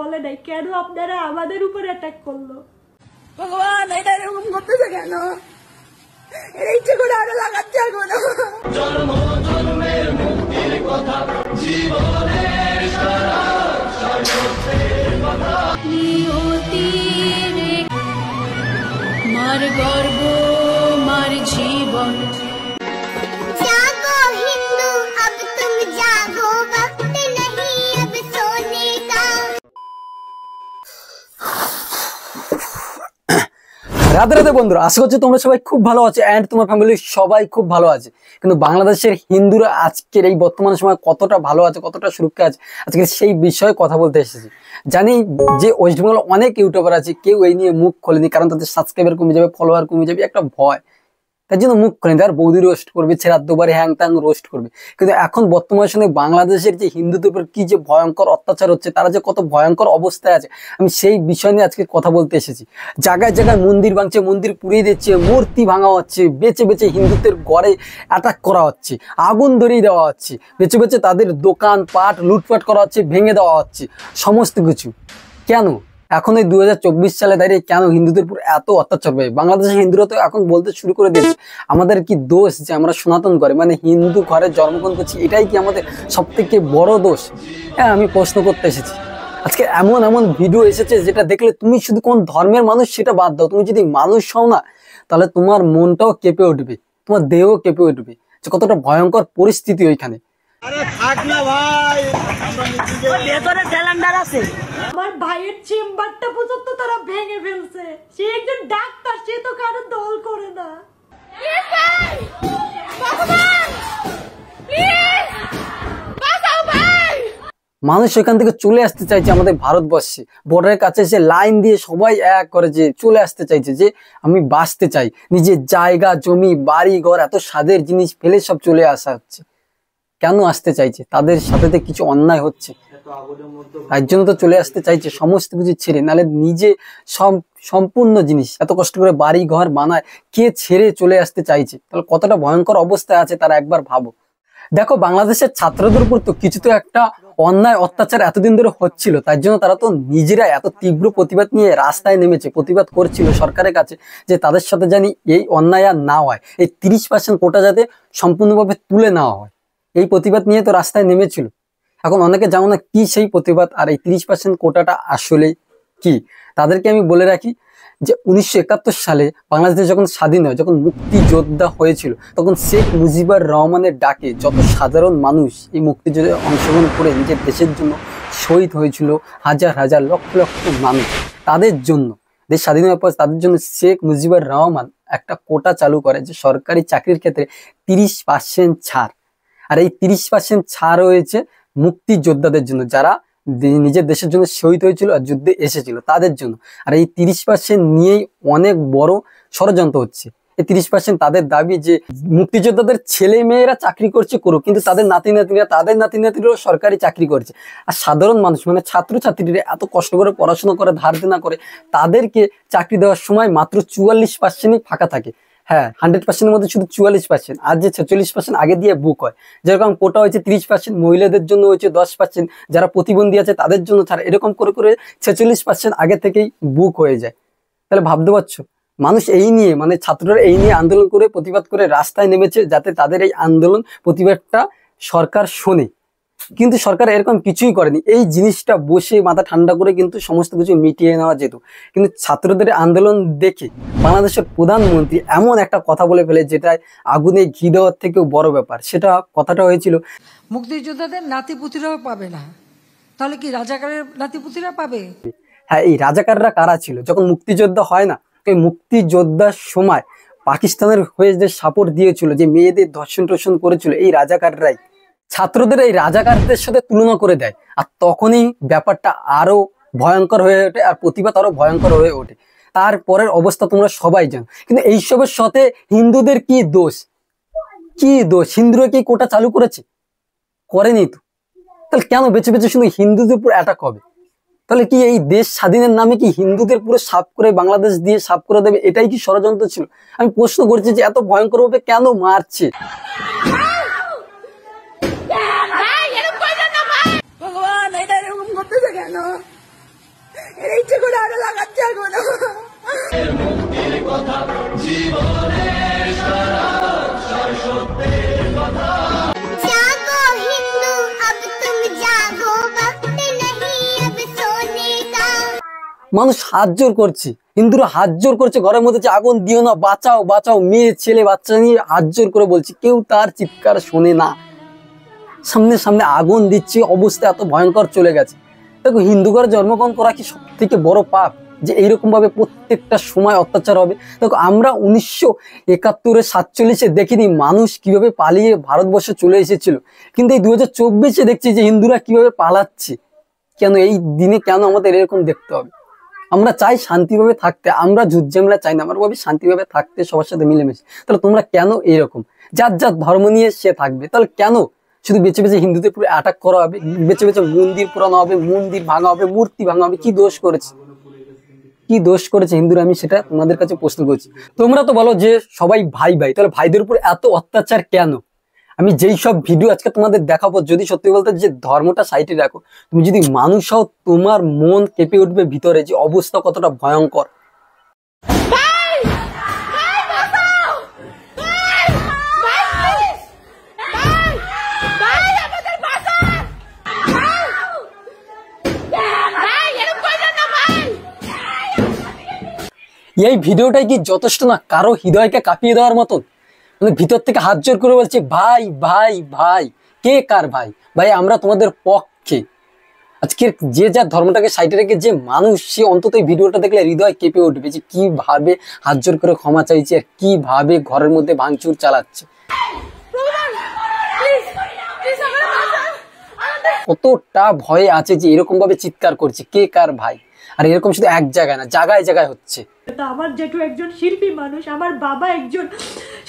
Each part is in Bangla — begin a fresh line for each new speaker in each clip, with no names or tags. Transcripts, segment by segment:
বলে নাই কেন আপনারা আমাদের উপর অ্যাটাক করলো ভগবান এটা এরকম করতেছে কেন করে মার গর্ব মার জীবন
রাতে রাতে বন্ধুরা আশা করছি তোমরা সবাই খুব ভালো আছে অ্যান্ড তোমার ফ্যামিলি সবাই খুব ভালো আছে কিন্তু বাংলাদেশের হিন্দুরা আজকের এই বর্তমান সময় কতটা ভালো আছে কতটা সুরক্ষা আছে আজকে সেই বিষয়ে কথা বলতে এসেছি জানি যে ওয়েস্ট বেঙ্গল অনেক ইউটিউবার আছে কেউ এই নিয়ে মুখ খোলেনি কারণ তাদের সাবস্ক্রাইবার কমে যাবে ফলোয়ার কমে যাবে একটা ভয় তার জন্য মুখ খুলে তার বৌদি রোস্ট করবে ছেড়া দুবার হ্যাং ট্যাং রোস্ট করবে কিন্তু এখন বর্তমানের সময় বাংলাদেশের যে হিন্দুদের উপর কী যে ভয়ঙ্কর অত্যাচার হচ্ছে তারা যে কত ভয়ঙ্কর অবস্থায় আছে আমি সেই বিষয় নিয়ে আজকে কথা বলতে এসেছি জায়গায় জায়গায় মন্দির ভাঙছে মন্দির পুড়িয়ে দিচ্ছে মূর্তি ভাঙা হচ্ছে বেছে বেছে হিন্দুদের গড়ে অ্যাটাক করা হচ্ছে আগুন ধরিয়ে দেওয়া হচ্ছে বেছে বেঁচে তাদের দোকান পাট লুটপাট করা হচ্ছে ভেঙে দেওয়া হচ্ছে সমস্ত কিছু কেন এখন এই দু সালে দাঁড়িয়ে কেন হিন্দুদের উপর এত অত্যাচার হয় বাংলাদেশের হিন্দুরা তো এখন বলতে শুরু করে দিয়েছে আমাদের কি দোষ যে আমরা সনাতন করে মানে হিন্দু ঘরে জন্মগ্রহণ করছি এটাই কি আমাদের সবথেকে বড় দোষ হ্যাঁ আমি প্রশ্ন করতে এসেছি আজকে এমন এমন ভিডিও এসেছে যেটা দেখলে তুমি শুধু কোন ধর্মের মানুষ সেটা বাদ দাও তুমি যদি মানুষ হও না তাহলে তোমার মনটাও কেঁপে উঠবে তোমার দেহ কেঁপে উঠবে যে কতটা ভয়ঙ্কর পরিস্থিতি ওইখানে মানুষ সেখান থেকে চলে আসতে চাইছে আমাদের ভারতবর্ষে বর্ডারের কাছে এসে লাইন দিয়ে সবাই এক করে যে চলে আসতে চাইছে যে আমি বাঁচতে চাই নিজের জায়গা জমি বাড়ি ঘর এত স্বাদের জিনিস ফেলে সব চলে আসা হচ্ছে কেন আসতে চাইছে তাদের সাথে কিছু অন্যায় হচ্ছে তার জন্য তো চলে আসতে চাইছে সমস্ত কিছু ছেড়ে নাহলে নিজে সম্পূর্ণ জিনিস এত কষ্ট করে বাড়ি ঘর বানায় কে ছেড়ে চলে আসতে চাইছে তাহলে কতটা ভয়ঙ্কর অবস্থায় আছে তারা একবার ভাবো দেখো বাংলাদেশের ছাত্রদের উপর তো কিছু তো একটা অন্যায় অত্যাচার এতদিন ধরে হচ্ছিল তার জন্য তারা তো নিজেরা এত তীব্র প্রতিবাদ নিয়ে রাস্তায় নেমেছে প্রতিবাদ করছিল সরকারের কাছে যে তাদের সাথে জানি এই অন্যায় আর না হয় এই তিরিশ পার্সেন্ট কোটা যাতে সম্পূর্ণভাবে তুলে নেওয়া হয় এই প্রতিবাদ নিয়ে তো রাস্তায় নেমেছিল এখন অনেকে জানো না কি সেই প্রতিবাদ আর এই তিরিশ পার্সেন্ট কোটাটা আসলে কি তাদেরকে আমি বলে রাখি যে উনিশশো সালে বাংলাদেশ যখন স্বাধীন হয় যখন মুক্তিযোদ্ধা হয়েছিল তখন শেখ মুজিবুর রহমানের ডাকে যত সাধারণ মানুষ এই মুক্তিযুদ্ধে অংশগ্রহণ করে নিজের দেশের জন্য শহীদ হয়েছিল হাজার হাজার লক্ষ লক্ষ মানুষ তাদের জন্য দেশ স্বাধীন হওয়ার পর তাদের জন্য শেখ মুজিবুর রহমান একটা কোটা চালু করে যে সরকারি চাকরির ক্ষেত্রে তিরিশ পার্সেন্ট ছাড় আর এই তিরিশ পার্সেন্ট ছাড় রয়েছে মুক্তিযোদ্ধাদের জন্য যারা নিজের দেশের জন্য শহীদ হয়েছিল আর যুদ্ধে এসেছিল তাদের জন্য আর এই তিরিশ পার্সেন্ট নিয়েই অনেক বড় ষড়যন্ত্র হচ্ছে এই তিরিশ পার্সেন্ট তাদের দাবি যে মুক্তিযোদ্ধাদের ছেলে মেয়েরা চাকরি করছে করুক কিন্তু তাদের নাতি নাতিরা তাদের নাতি নাতিরাও সরকারি চাকরি করছে আর সাধারণ মানুষ মানে ছাত্রছাত্রীরা এত কষ্ট করে পড়াশোনা করে ধার দেনা করে তাদেরকে চাকরি দেওয়ার সময় মাত্র চুয়াল্লিশ পার্সেন্টই ফাঁকা থাকে হ্যাঁ হান্ড্রেড পার্সেন্টের মধ্যে শুধু চুয়াল্লিশ পার্সেন্ট আর যে ছেচল্লিশ পার্সেন্ট আগে দিয়ে বুক হয় যেরকম কোটা হয়েছে তিরিশ পার্সেন্ট মহিলাদের জন্য হয়েছে দশ পার্সেন্ট যারা প্রতিবন্ধী আছে তাদের জন্য ছাড়া এরকম করে করে ছেচল্লিশ পার্সেন্ট আগে থেকেই বুক হয়ে যায় তাহলে ভাবতে পারছো মানুষ এই নিয়ে মানে ছাত্ররা এই নিয়ে আন্দোলন করে প্রতিবাদ করে রাস্তায় নেমেছে যাতে তাদের এই আন্দোলন প্রতিবাদটা সরকার শোনে কিন্তু সরকার এরকম কিছুই করেনি এই জিনিসটা বসে মাথা ঠান্ডা করে কিন্তু সমস্ত কিছু মিটিয়ে নেওয়া যেত কিন্তু ছাত্রদের আন্দোলন দেখে বাংলাদেশের প্রধানমন্ত্রী এমন একটা কথা বলে ফেলে যেটা আগুনে ঘি দেওয়ার থেকেও বড় ব্যাপার সেটা কথাটা হয়েছিল মুক্তিযোদ্ধাদের নাতিপুতিরাও পাবে না তাহলে কি রাজাকারের নাতিপুতিরা পাবে হ্যাঁ এই রাজাকাররা কারা ছিল যখন মুক্তিযোদ্ধা হয় না এই মুক্তিযোদ্ধার সময় পাকিস্তানের হয়ে যে সাপোর্ট দিয়েছিল যে মেয়েদের ধর্ষণ টর্ষণ করেছিল এই রাজাকাররাই ছাত্রদের এই রাজাকারদের সাথে তুলনা করে দেয় আর তখনই ব্যাপারটা আরও ভয়ঙ্কর হয়ে ওঠে আর প্রতিবাদ আরও ভয়ঙ্কর হয়ে ওঠে তারপরের অবস্থা তোমরা সবাই জানো কিন্তু এইসবের সাথে হিন্দুদের কি দোষ কি দোষ হিন্দুরা কি কোটা চালু করেছে করেনি তো তাহলে কেন বেছে বেছে শুধু হিন্দুদের উপর অ্যাটাক হবে তাহলে কি এই দেশ স্বাধীনের নামে কি হিন্দুদের পুরো সাফ করে বাংলাদেশ দিয়ে সাফ করে দেবে এটাই কি ষড়যন্ত্র ছিল আমি প্রশ্ন করছি যে এত ভয়ঙ্করভাবে কেন মারছে
করতেছে কেন এর ইচ্ছে করে আরো লাগাচ্ছে এখন
মানুষ হাত জোর করছে হিন্দুরা হাত জোর করছে ঘরের মধ্যে আগুন দিও না বাঁচাও বাঁচাও মেয়ে ছেলে বাচ্চা নিয়ে হাত জোর করে বলছে কেউ তার চিৎকার শোনে না সামনে সামনে আগুন দিচ্ছে অবস্থা এত ভয়ঙ্কর চলে গেছে দেখো হিন্দু ঘরে জন্মগ্রহণ করা কি সব থেকে বড় পাপ যে এইরকমভাবে প্রত্যেকটা সময় অত্যাচার হবে দেখো আমরা উনিশশো একাত্তরে সাতচল্লিশে দেখিনি মানুষ কিভাবে পালিয়ে ভারতবর্ষে চলে এসেছিল কিন্তু এই দু হাজার দেখছি যে হিন্দুরা কিভাবে পালাচ্ছে কেন এই দিনে কেন আমাদের এরকম দেখতে হবে আমরা চাই শান্তিভাবে থাকতে আমরা ঝুটঝামেলা চাই না আমরা ভাবি শান্তিভাবে থাকতে সবার সাথে মিলেমিশে তাহলে তোমরা কেন এরকম যার যার ধর্ম নিয়ে সে থাকবে তাহলে কেন শুধু বেছে বেছে হিন্দুদের পুরো অ্যাটাক করা হবে বেছে বেছে মন্দির পুরানো হবে মন্দির ভাঙা হবে মূর্তি ভাঙা হবে কি দোষ করেছে কি দোষ করেছে হিন্দুরা আমি সেটা তোমাদের কাছে প্রশ্ন করছি তোমরা তো বলো যে সবাই ভাই ভাই তাহলে ভাইদের উপর এত অত্যাচার কেন আমি যেই সব ভিডিও আজকে তোমাদের দেখাবো যদি সত্যি বলতে যে ধর্মটা সাইটে রাখো তুমি যদি মানুষ হও তোমার মন কেঁপে উঠবে ভিতরে যে অবস্থা কতটা ভয়ঙ্কর এই ভিডিওটাই কি যথেষ্ট না কারো হৃদয়কে কাঁপিয়ে দেওয়ার মতন মানে ভিতর থেকে হাত জোর করে বলছে ভাই ভাই ভাই কে কার ভাই ভাই আমরা তোমাদের পক্ষে আজকের যে যা ধর্মটাকে সাইডে রেখে যে মানুষ সে অন্তত এই ভিডিওটা দেখলে হৃদয় কেঁপে উঠবে যে কীভাবে হাত জোর করে ক্ষমা চাইছে আর কীভাবে ঘরের মধ্যে ভাঙচুর চালাচ্ছে কতটা ভয়ে আছে যে এরকমভাবে চিৎকার করছে কে কার ভাই আর এরকম শুধু এক জায়গায় না জায়গায় জায়গায় হচ্ছে
আমার জেঠু একজন শিল্পী মানুষ আমার বাবা একজন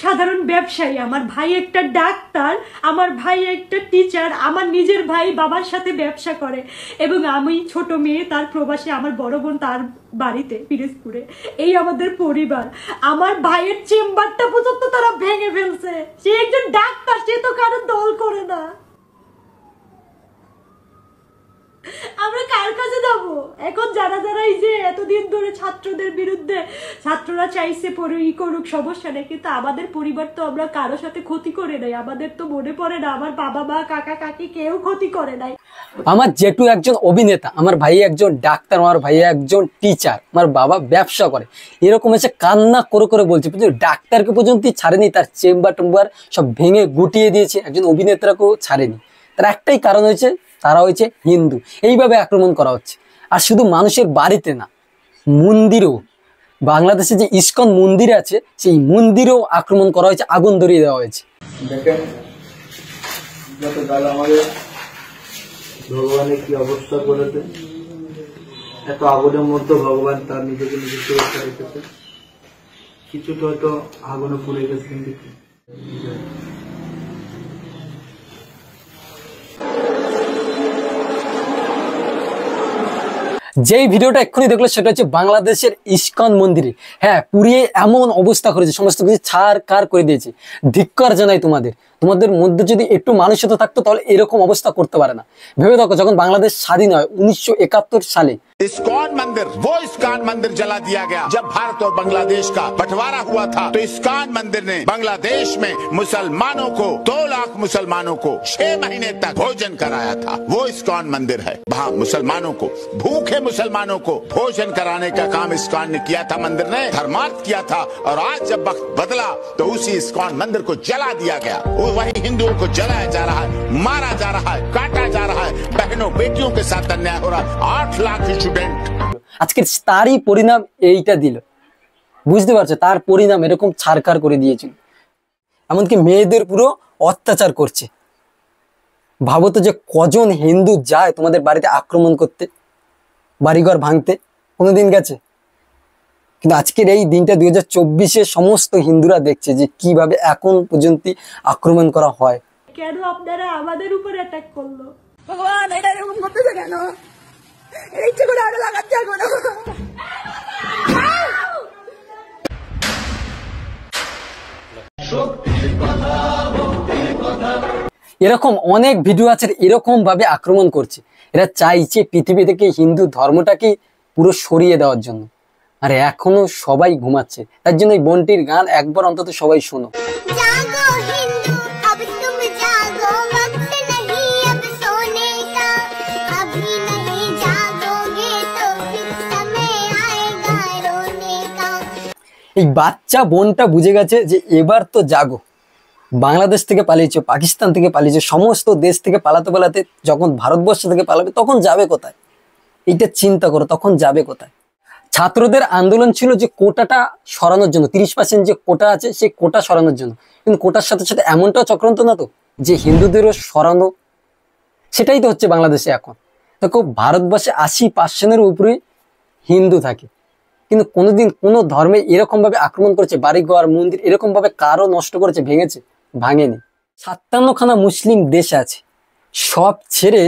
সাধারণ ব্যবসায়ী আমার ভাই একটা ডাক্তার আমার ভাই একটা টিচার আমার নিজের ভাই বাবার সাথে ব্যবসা করে এবং আমি ছোট মেয়ে তার প্রবাসে আমার বড় বোন তার বাড়িতে পিরেজপুরে এই আমাদের পরিবার আমার ভাইয়ের চেম্বারটা পর্যন্ত তারা ভেঙে ফেলছে সে একজন ডাক্তার সে তো কারো দল করে না আমরা কার কাছে যাব এখন যারা যারা এই যে এতদিন ধরে ছাত্রদের বিরুদ্ধে ছাত্ররা চাইছে ই করুক সমস্যা নেই কিন্তু আমাদের পরিবার তো আমরা কারো সাথে ক্ষতি করে নাই আমাদের তো মনে পড়ে না আমার বাবা মা কাকা কাকি কেউ ক্ষতি করে নাই
আমার জেঠু একজন অভিনেতা আমার ভাই একজন ডাক্তার আমার ভাই একজন টিচার আমার বাবা ব্যবসা করে এরকম এসে কান্না করে করে বলছে ডাক্তারকে পর্যন্ত ছাড়েনি তার চেম্বার টেম্বার সব ভেঙে গুটিয়ে দিয়েছে একজন অভিনেতাকেও ছাড়েনি তার একটাই কারণ হয়েছে তারা হয়েছে হিন্দু এইভাবে আক্রমণ করা হচ্ছে আর শুধু মানুষের বাড়িতে না মন্দিরও বাংলাদেশে যে ইস্কন মন্দির আছে সেই মন্দিরেও আক্রমণ করা হয়েছে আগুন ধরিয়ে দেওয়া হয়েছে দেখেন ভগবানের কি অবস্থা করেছে এত আগুনের মধ্যে ভগবান তার নিজেকে নিজে সুরক্ষা রেখেছে কিছুটা হয়তো আগুনে পুড়ে গেছে কিন্তু যেই ভিডিওটা এক্ষুনি দেখলো সেটা হচ্ছে বাংলাদেশের ইস্কন মন্দিরে হ্যাঁ পুরিয়ে এমন অবস্থা করেছে সমস্ত কিছু ছাড় কার করে দিয়েছে ধিক্কার জানাই তোমাদের তোমাদের মধ্যে যদি একটু মানসিত থাকতো তাহলে এরকম অবস্থা করতে পারে না ভেবে দেখো যখন বাংলাদেশ স্বাধীন হয় উনিশশো সালে इस्कॉन मंदिर वो इस्कॉन मंदिर जला दिया गया जब भारत और बांग्लादेश का बंटवारा हुआ था तो इस्कॉन मंदिर ने बांग्लादेश में मुसलमानों को दो लाख मुसलमानों को छह महीने तक भोजन कराया था वो इस्कॉन मंदिर है वहाँ मुसलमानों को भूखे मुसलमानों को भोजन कराने का काम इस्कॉन ने किया था मंदिर ने धर्मार्थ किया था और आज जब वक्त बदला तो उसी इस्कॉन मंदिर को जला दिया गया वही हिंदुओं को जलाया जा रहा है मारा जा रहा है काटा जा रहा है बहनों बेटियों के साथ अन्याय हो रहा है आठ लाख स्टूडेंट আজকে তারই পরিণাম এইটা दिल বুঝতে পারছো তার পরিণাম এরকম ছাড়খাড় করে দিয়েছিল এমনকি মেয়েদের পুরো অত্যাচার করছে ভাবো তো যে কজন হিন্দু যায় তোমাদের বাড়িতে আক্রমণ করতে বাড়িঘর ভাঙতে কোনোদিন গেছে আজকের এই দিনটা দুই হাজার চব্বিশে সমস্ত হিন্দুরা দেখছে যে কিভাবে এখন পর্যন্ত আক্রমণ করা হয়
কেন আপনারা আমাদের উপর অ্যাটাক করলো ভগবান এটা এরকম করতেছে কেন এর ইচ্ছে করে আরো লাগাতে এখন
এরকম অনেক ভিডিও আছে এরকম ভাবে আক্রমণ করছে এরা চাইছে পৃথিবী থেকে হিন্দু ধর্মটাকে পুরো সরিয়ে দেওয়ার জন্য আর এখনো সবাই ঘুমাচ্ছে তার জন্য এই বন্টির গান একবার অন্তত সবাই শোনো এই বাচ্চা বোনটা বুঝে গেছে যে এবার তো জাগো বাংলাদেশ থেকে পালিয়েছে পাকিস্তান থেকে পালিয়েছে সমস্ত দেশ থেকে পালাতে পালাতে যখন ভারতবর্ষ থেকে পালাবে তখন যাবে কোথায় এইটা চিন্তা করো তখন যাবে কোথায় ছাত্রদের আন্দোলন ছিল যে কোটাটা সরানোর জন্য তিরিশ পার্সেন্ট যে কোটা আছে সেই কোটা সরানোর জন্য কিন্তু কোটার সাথে সাথে এমনটাও চক্রান্ত না তো যে হিন্দুদেরও সরানো সেটাই তো হচ্ছে বাংলাদেশে এখন দেখো ভারতবর্ষে আশি পার্সেন্টের উপরে হিন্দু থাকে কিন্তু কোনোদিন কোনো ধর্মে এরকমভাবে আক্রমণ করেছে বাড়িঘর মন্দির এরকমভাবে কারো নষ্ট করেছে ভেঙেছে ভাঙেনি সাতান্নখানা মুসলিম দেশ আছে সব ছেড়ে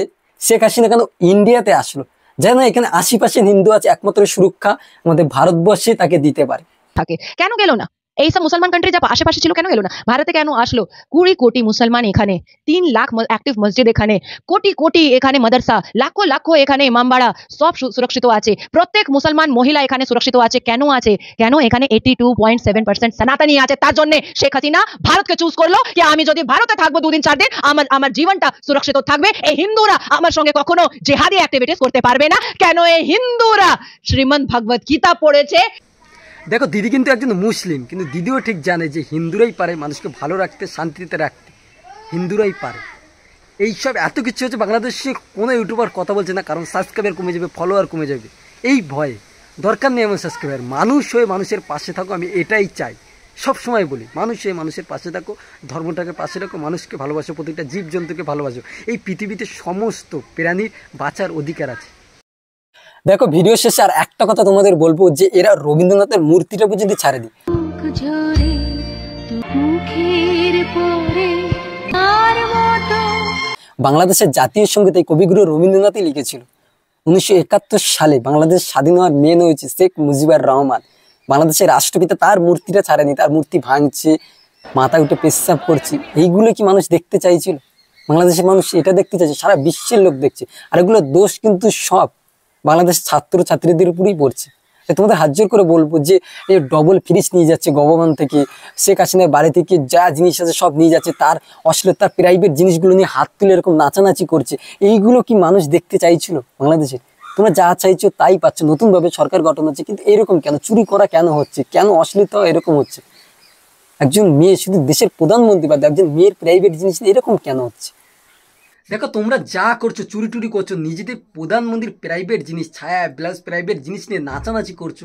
শেখ হাসিনা কেন ইন্ডিয়াতে আসলো যেন এখানে আশেপাশে নিন্দু আছে একমাত্র সুরক্ষা আমাদের ভারতবর্ষে তাকে দিতে পারে থাকে
কেন গেল না এই সব মুসলমান কান্ট্রি যা আশেপাশে ছিল কেন এলো না ভারতে কেন আসলো কুড়ি কোটি মুসলমান এখানে তিন লাখ অ্যাক্টিভ মসজিদ এখানে কোটি কোটি এখানে মাদারসা লাখো লাখো এখানে মামবাড়া সব সুরক্ষিত আছে প্রত্যেক মুসলমান মহিলা এখানে সুরক্ষিত আছে কেন আছে কেন এখানে eighty two point seven percent সনাতনই আছে তার জন্য শেখ হাসিনা ভারতকে চুজ করলো যে আমি যদি ভারতে থাকবো দুদিন চার দিন আমার আমার জীবনটা সুরক্ষিত থাকবে এই হিন্দুরা আমার সঙ্গে কখনো জেহাদি অ্যাক্টিভিটিস করতে পারবে না কেন এই হিন্দুরা শ্রীমন্ত ভগবত গীতা পড়েছে
দেখো দিদি কিন্তু একজন মুসলিম কিন্তু দিদিও ঠিক জানে যে হিন্দুরাই পারে মানুষকে ভালো রাখতে শান্তিতে রাখতে হিন্দুরাই পারে এইসব এত কিছু হচ্ছে বাংলাদেশে কোনো ইউটিউবার কথা বলছে না কারণ সাবস্ক্রাইবার কমে যাবে ফলোয়ার কমে যাবে এই ভয়ে দরকার নেই এমন সাবস্ক্রাইবার মানুষ হয়ে মানুষের পাশে থাকো আমি এটাই চাই সব সময় বলি মানুষ হয়ে মানুষের পাশে থাকো ধর্মটাকে পাশে রাখো মানুষকে ভালোবাসো প্রতিটা জীবজন্তুকে ভালোবাসো এই পৃথিবীতে সমস্ত প্রাণীর বাঁচার অধিকার আছে দেখো ভিডিও শেষে আর একটা কথা তোমাদের বলবো যে এরা রবীন্দ্রনাথের মূর্তিটা পর্যন্ত ছাড়ে দি বাংলাদেশের জাতীয় সঙ্গীত এই কবিগুরু রবীন্দ্রনাথই লিখেছিল উনিশশো সালে বাংলাদেশ স্বাধীন হওয়ার মেন হয়েছে শেখ মুজিবুর রহমান বাংলাদেশের রাষ্ট্রপিতা তার মূর্তিটা ছাড়েনি তার মূর্তি ভাঙছে মাথা উঠে পেশাব করছে এইগুলো কি মানুষ দেখতে চাইছিল বাংলাদেশের মানুষ এটা দেখতে চাইছে সারা বিশ্বের লোক দেখছে আর এগুলো দোষ কিন্তু সব বাংলাদেশ ছাত্র ছাত্রীদের উপরেই পড়ছে তোমাদের হাত করে বলবো যে এই ডবল ফ্রিজ নিয়ে যাচ্ছে গভর্নমেন্ট থেকে শেখ হাসিনার বাড়ি থেকে যা জিনিস আছে সব নিয়ে যাচ্ছে তার অশ্লীলতার প্রাইভেট জিনিসগুলো নিয়ে হাত তুলে এরকম নাচানাচি করছে এইগুলো কি মানুষ দেখতে চাইছিল বাংলাদেশে তোমরা যা চাইছো তাই পাচ্ছ নতুনভাবে সরকার গঠন হচ্ছে কিন্তু এরকম কেন চুরি করা কেন হচ্ছে কেন অশ্লীলতা এরকম হচ্ছে একজন মেয়ে শুধু দেশের প্রধানমন্ত্রী বা একজন মেয়ের প্রাইভেট জিনিস এরকম কেন হচ্ছে দেখো তোমরা যা করছো চুরি টুরি করছো নিজেদের প্রধানমন্ত্রীর প্রাইভেট জিনিস ছায়া ব্লাউজ প্রাইভেট জিনিস নিয়ে নাচানাচি করছো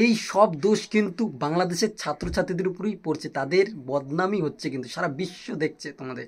এই সব দোষ কিন্তু বাংলাদেশের ছাত্রছাত্রীদের উপরেই পড়ছে তাদের বদনামই হচ্ছে কিন্তু সারা বিশ্ব দেখছে তোমাদের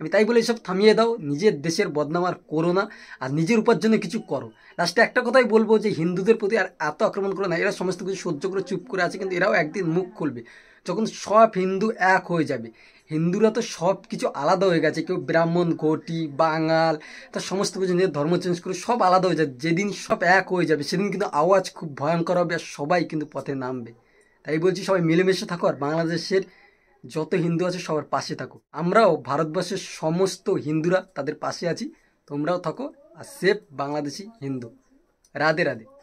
আমি তাই বলে এসব থামিয়ে দাও নিজের দেশের বদনাম আর করো না আর নিজের উপার্জনে কিছু করো লাস্টে একটা কথাই বলবো যে হিন্দুদের প্রতি আর এত আক্রমণ করো না এরা সমস্ত কিছু সহ্য করে চুপ করে আছে কিন্তু এরাও একদিন মুখ খুলবে যখন সব হিন্দু এক হয়ে যাবে হিন্দুরা তো সব কিছু আলাদা হয়ে গেছে কেউ ব্রাহ্মণ ঘটি বাঙাল তার সমস্ত কিছু নিজের ধর্ম চেঞ্জ করে সব আলাদা হয়ে যাবে যেদিন সব এক হয়ে যাবে সেদিন কিন্তু আওয়াজ খুব ভয়ঙ্কর হবে আর সবাই কিন্তু পথে নামবে তাই বলছি সবাই মিলেমিশে থাকো আর বাংলাদেশের যত হিন্দু আছে সবার পাশে থাকো আমরাও ভারতবর্ষের সমস্ত হিন্দুরা তাদের পাশে আছি তোমরাও থাকো আর সেফ বাংলাদেশি হিন্দু রাধে রাধে